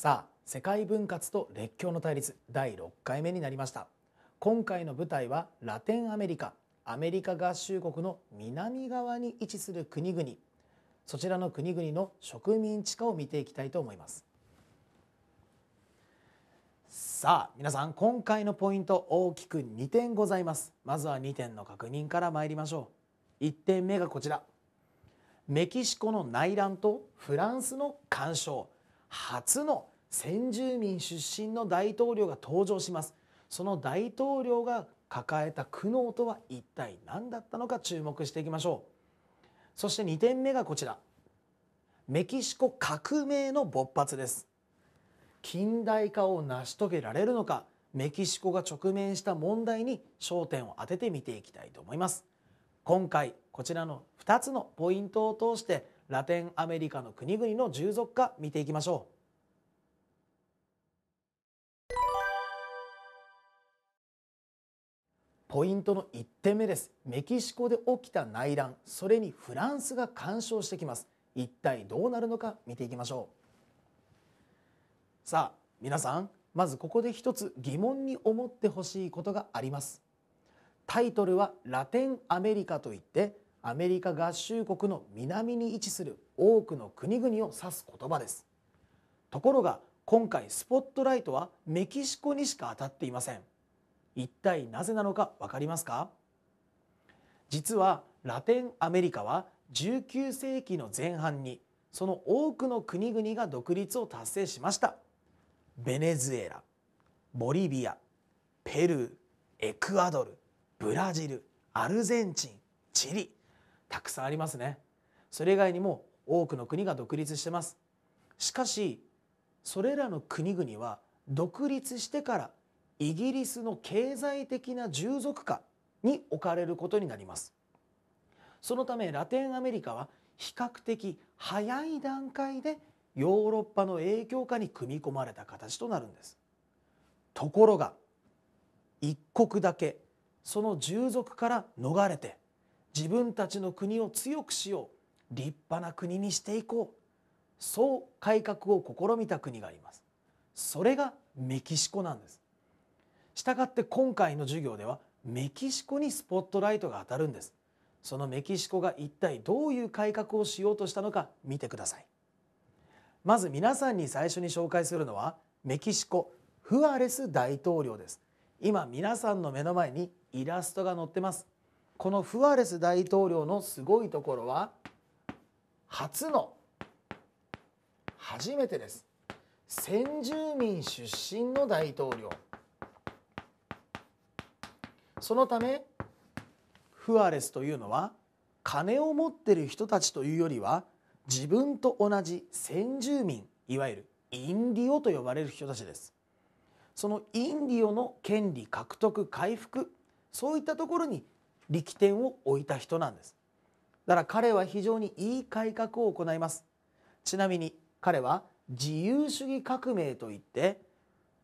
さあ世界分割と列強の対立第6回目になりました今回の舞台はラテンアメリカアメリカ合衆国の南側に位置する国々そちらの国々の植民地化を見ていきたいと思いますさあ皆さん今回のポイント大きく2点ございますまずは2点の確認から参りましょう1点目がこちらメキシコの内乱とフランスの干渉初の先住民出身の大統領が登場しますその大統領が抱えた苦悩とは一体何だったのか注目していきましょうそして2点目がこちらメキシコ革命の勃発です近代化を成し遂げられるのかメキシコが直面した問題に焦点を当てて見ていきたいと思います今回こちらの2つのポイントを通してラテンアメリカの国々の従属化見ていきましょう。ポイントの1点目ですメキシコで起きた内乱それにフランスが干渉してきます一体どうなるのか見ていきましょうさあ皆さんまずここで一つ疑問に思ってほしいことがありますタイトルはラテンアメリカといってアメリカ合衆国の南に位置する多くの国々を指す言葉ですところが今回スポットライトはメキシコにしか当たっていません一体なぜなのか分かりますか実はラテンアメリカは19世紀の前半にその多くの国々が独立を達成しましたベネズエラボリビアペルーエクアドルブラジルアルゼンチンチリたくさんありますねそれ以外にも多くの国が独立してますしかしそれらの国々は独立してからイギリスの経済的な従属下に置かれることになりますそのためラテンアメリカは比較的早い段階でヨーロッパの影響下に組み込まれた形となるんですところが一国だけその従属から逃れて自分たちの国を強くしよう立派な国にしていこうそう改革を試みた国がありますそれがメキシコなんですしたがって今回の授業ではメキシコにスポットライトが当たるんですそのメキシコが一体どういう改革をしようとしたのか見てくださいまず皆さんに最初に紹介するのはメキシコフアレス大統領です今皆さんの目の前にイラストが載ってますこのフアレス大統領のすごいところは初の初めてです先住民出身の大統領そのためフアレスというのは金を持ってる人たちというよりは自分と同じ先住民いわゆるインディオと呼ばれる人たちですそのインディオの権利獲得回復そういったところに力点を置いた人なんですだから彼は非常にいい改革を行いますちなみに彼は自由主義革命といって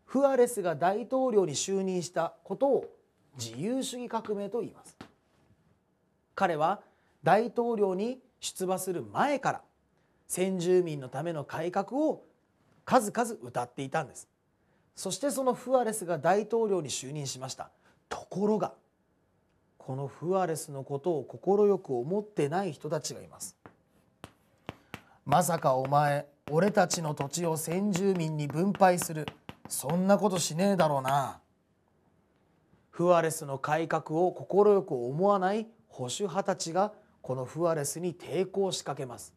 フアレスが大統領に就任したことを自由主義革命と言います彼は大統領に出馬する前から先住民のための改革を数々歌っていたんですそしてそのフアレスが大統領に就任しましたところがこのフアレスのことを快く思ってない人たちがいますまさかお前俺たちの土地を先住民に分配するそんなことしねえだろうなフアレスの改革を快く思わない保守派たちがこのフアレスに抵抗しかけます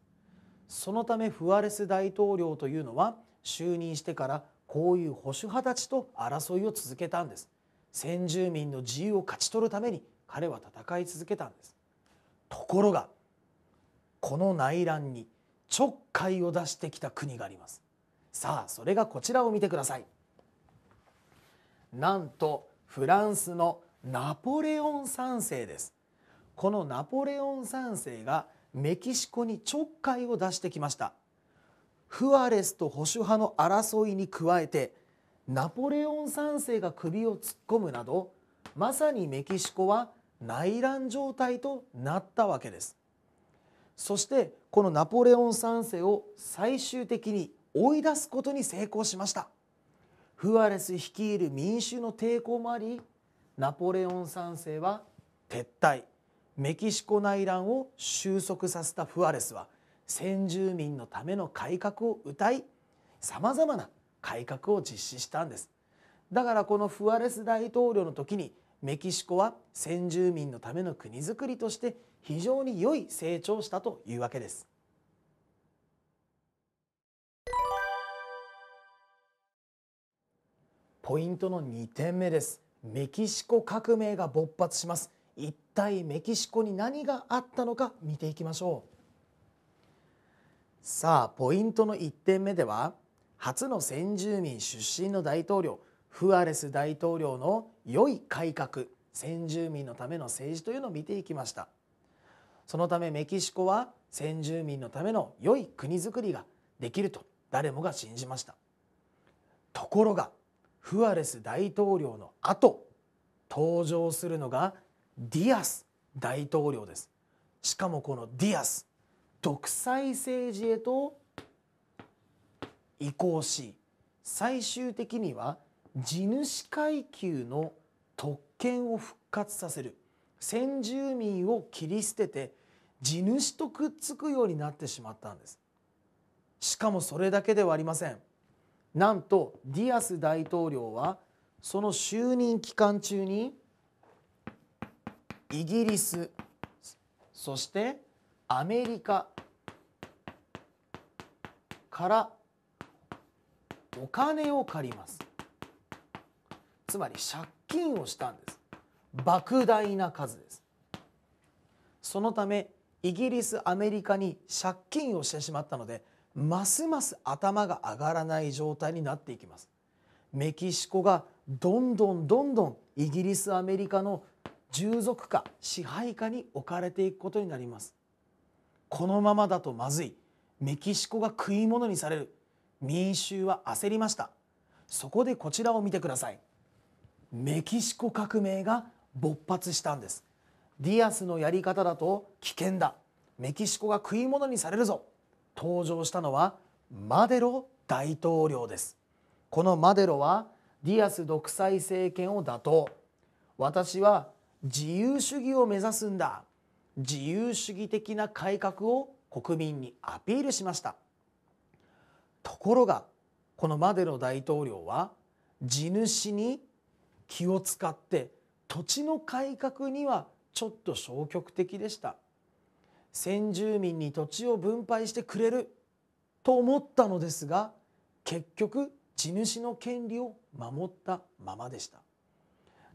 そのためフアレス大統領というのは就任してからこういう保守派たちと争いを続けたんです先住民の自由を勝ち取るために彼は戦い続けたんですところがこの内乱にちょっかいを出してきた国がありますさあそれがこちらを見てくださいなんとフランスのナポレオン三世ですこのナポレオン三世がメキシコにちょっかいを出してきましたフアレスと保守派の争いに加えてナポレオン三世が首を突っ込むなどまさにメキシコは内乱状態となったわけですそしてこのナポレオン三世を最終的に追い出すことに成功しましたフアレス率いる民衆の抵抗もありナポレオン三世は撤退メキシコ内乱を収束させたフアレスは先住民のための改革を謳いさまざまな改革を実施したんですだからこのフアレス大統領の時にメキシコは先住民のための国づくりとして非常に良い成長したというわけです。ポイントの2点目です。メキシコ革命が勃発します。一体メキシコに何があったのか見ていきましょう。さあポイントの1点目では初の先住民出身の大統領フアレス大統領の良い改革先住民のための政治というのを見ていきましたそのためメキシコは先住民のための良い国づくりができると誰もが信じましたところがフアレス大統領の後登場するのがディアス大統領ですしかもこのディアス独裁政治へと移行し最終的には地主階級の特権を復活させる先住民を切り捨てて地主とくっつくようになってしまったんですしかもそれだけではありませんなんとディアス大統領はその就任期間中にイギリスそしてアメリカからお金を借りますつまり借金をしたんです莫大な数ですそのためイギリスアメリカに借金をしてしまったのでますます頭が上がらない状態になっていきますメキシコがどんどんどんどんイギリスアメリカの従属化支配下に置かれていくことになりますこのままだとまずいメキシコが食い物にされる民衆は焦りましたそこでこちらを見てくださいメキシコ革命が勃発したんですディアスのやり方だと危険だメキシコが食い物にされるぞ登場したのはマデロ大統領ですこのマデロはディアス独裁政権を打倒私は自由主義を目指すんだ自由主義的な改革を国民にアピールしましたところがこのマデロ大統領は地主に気を使って土地の改革にはちょっと消極的でした先住民に土地を分配してくれると思ったのですが結局地主の権利を守ったままでした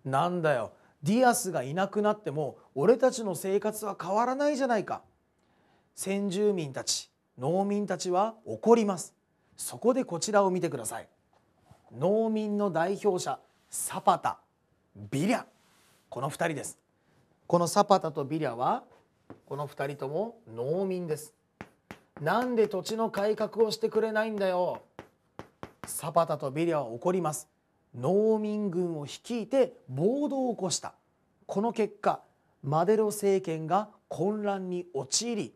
なんだよディアスがいなくなっても俺たちの生活は変わらないじゃないか先住民たち農民たちは怒りますそこでこちらを見てください農民の代表者サパタビリャこの2人ですこのサパタとビリャはこの2人とも農民ですなんで土地の改革をしてくれないんだよサパタとビリャは怒ります農民軍を率いて暴動を起こしたこの結果マデロ政権が混乱に陥り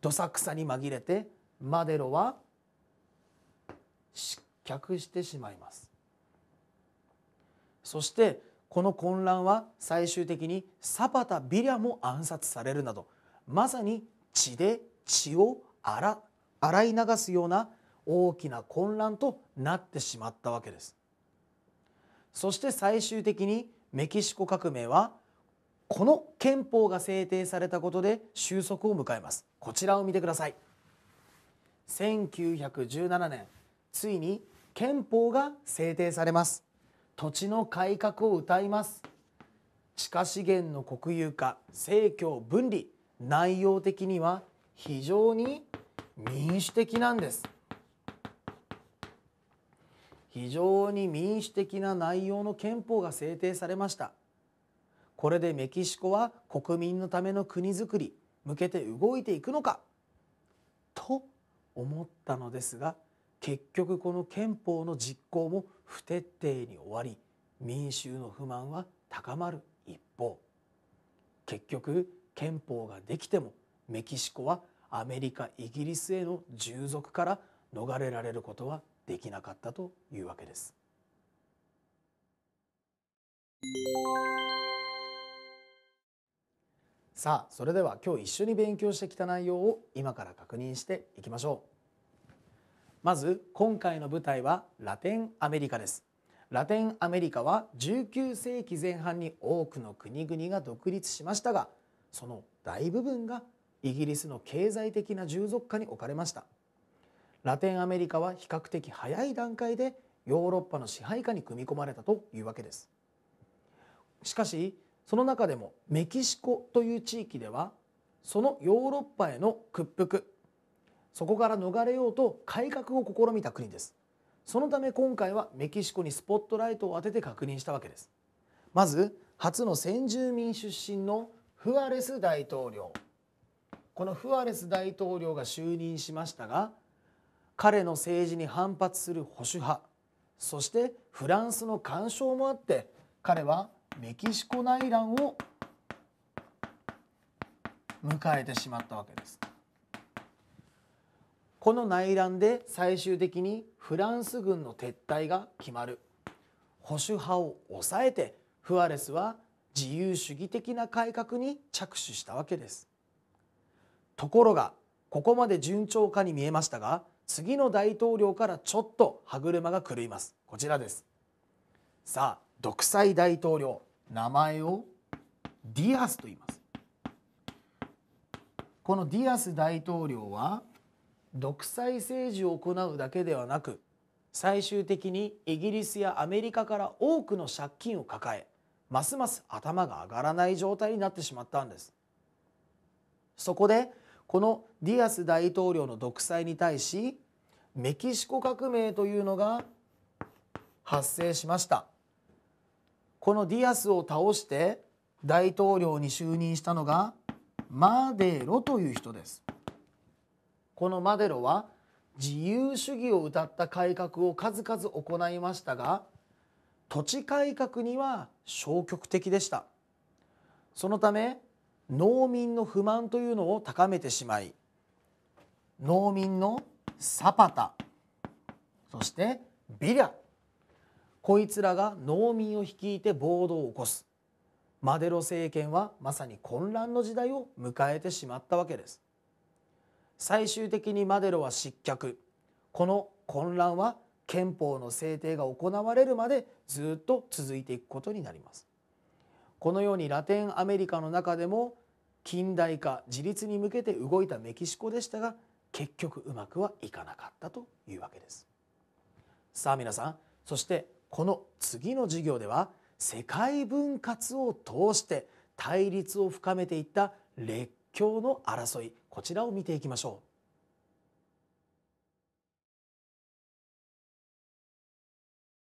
どさくさに紛れてマデロは失脚してしまいますそしてこの混乱は最終的にサパタ・ビリャも暗殺されるなどまさに血で血を洗い流すような大きな混乱となってしまったわけですそして最終的にメキシコ革命はこの憲法が制定されたことで収束を迎えますこちらを見てください1917年ついに憲法が制定されます土地の改革を謳います地下資源の国有化政教分離内容的には非常に民主的なんです非常に民主的な内容の憲法が制定されましたこれでメキシコは国民のための国づくり向けて動いていくのかと思ったのですが結局この憲法の実行も不徹底に終わり民衆の不満は高まる一方結局憲法ができてもメキシコはアメリカイギリスへの従属から逃れられることはできなかったというわけです。さあそれでは今日一緒に勉強してきた内容を今から確認していきましょう。まず今回の舞台はラテンアメリカですラテンアメリカは19世紀前半に多くの国々が独立しましたがその大部分がイギリスの経済的な従属化に置かれましたラテンアメリカは比較的早い段階でヨーロッパの支配下に組み込まれたというわけですしかしその中でもメキシコという地域ではそのヨーロッパへの屈服そこから逃れようと改革を試みた国ですそのため今回はメキシコにスポットライトを当てて確認したわけですまず初の先住民出身のフアレス大統領このフアレス大統領が就任しましたが彼の政治に反発する保守派そしてフランスの干渉もあって彼はメキシコ内乱を迎えてしまったわけです。この内乱で最終的にフランス軍の撤退が決まる保守派を抑えてフアレスは自由主義的な改革に着手したわけですところがここまで順調かに見えましたが次の大統領からちょっと歯車が狂いますこちらですさあ独裁大統領名前をディアスと言いますこのディアス大統領は独裁政治を行うだけではなく最終的にイギリスやアメリカから多くの借金を抱えますます頭が上がらない状態になってしまったんですそこでこのディアス大統領の独裁に対しメキシコ革命というのが発生しましたこのディアスを倒して大統領に就任したのがマーデロという人ですこのマデロは自由主義を謳った改革を数々行いましたが土地改革には消極的でしたそのため農民の不満というのを高めてしまい農民のサパタそしてビリャこいつらが農民を率いて暴動を起こすマデロ政権はまさに混乱の時代を迎えてしまったわけです。最終的にマデロは失脚この混乱は憲法の制定が行われるまでずっと続いていくことになりますこのようにラテンアメリカの中でも近代化自立に向けて動いたメキシコでしたが結局うまくはいかなかったというわけですさあ皆さんそしてこの次の授業では世界分割を通して対立を深めていった列強の争いこちらを見ていきましょう。